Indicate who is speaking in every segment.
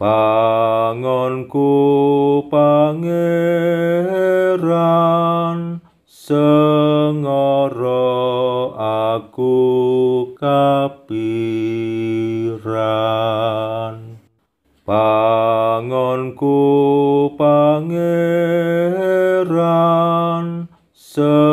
Speaker 1: Pangonku pangeran Sengoro aku kapiran Pangonku pangeran Sengoro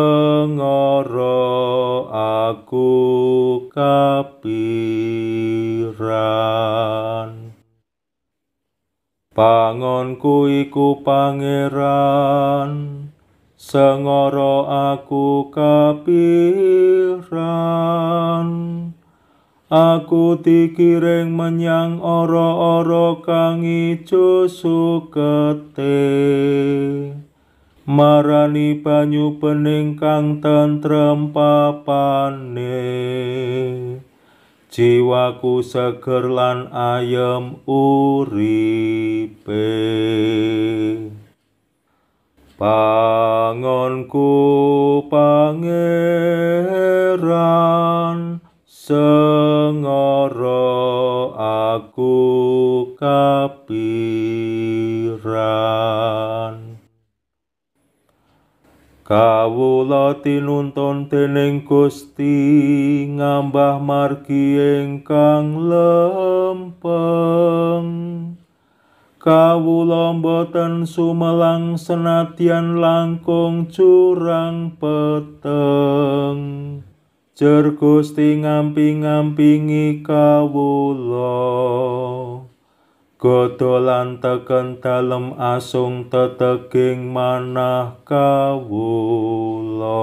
Speaker 1: Tuhanku iku pangeran sengara aku kapiran aku dikiring menyang ora-ora kang ijo sukete marani banyu bening kang tentrem papane jiwaku seger lan ayem uripe pangonku pangeran sengoro aku kapiran Kawula tinuntun dening Gusti ngambah margi ingkang lempeng. Kawula boten sumelang senadyan langkung curang peteng. Jer Gusti ngampingi kawula. Godo lan dalem asung teteging manah kawula.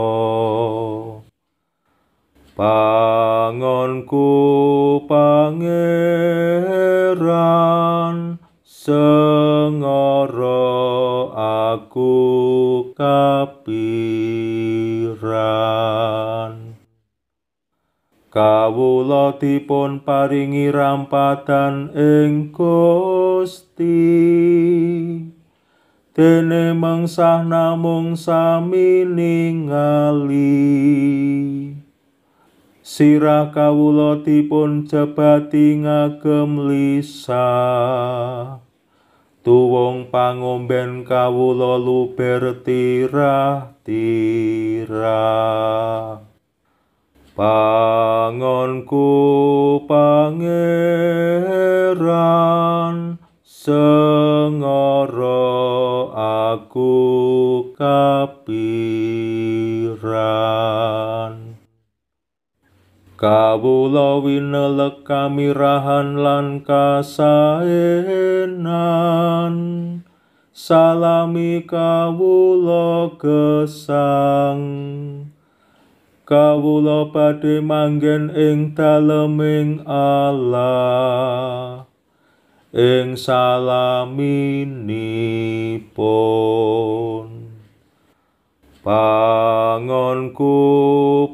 Speaker 1: Pangonku pangeran sengoro aku kapiran. Kawula dipun paringi rampatan ing Gusti. Dene mangsah namung sami ningali. Sirah kawula dipun jebati ngagem lisah. Tuwong pangomben kawula luber tirah-tirah. Pangonku pangeran Sengoro aku kapiran Kawula winelek kamirahan lan kasaenan Salami kawula gesang kawula padhe manggen ing daleming ala ing salaminipun pangonku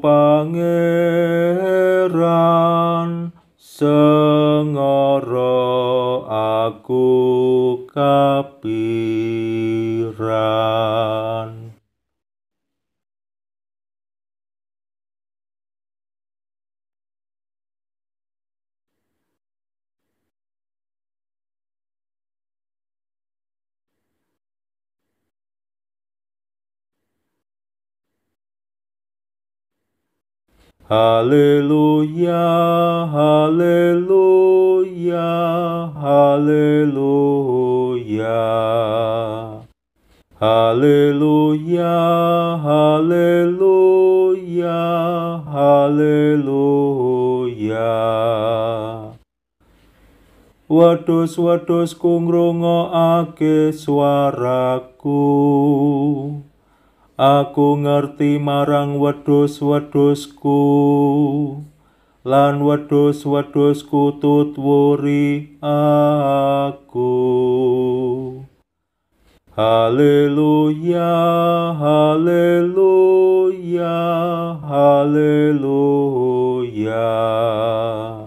Speaker 1: pangeran Sengoro aku kapi Haleluya, haleluya, haleluya. Haleluya, haleluya, haleluya. Wadus-wadus kungrungo ake suaraku aku ngerti marang wedus wedusku lan wedhus-wedhusku tutwuri aku Haleluya haleluya haleluya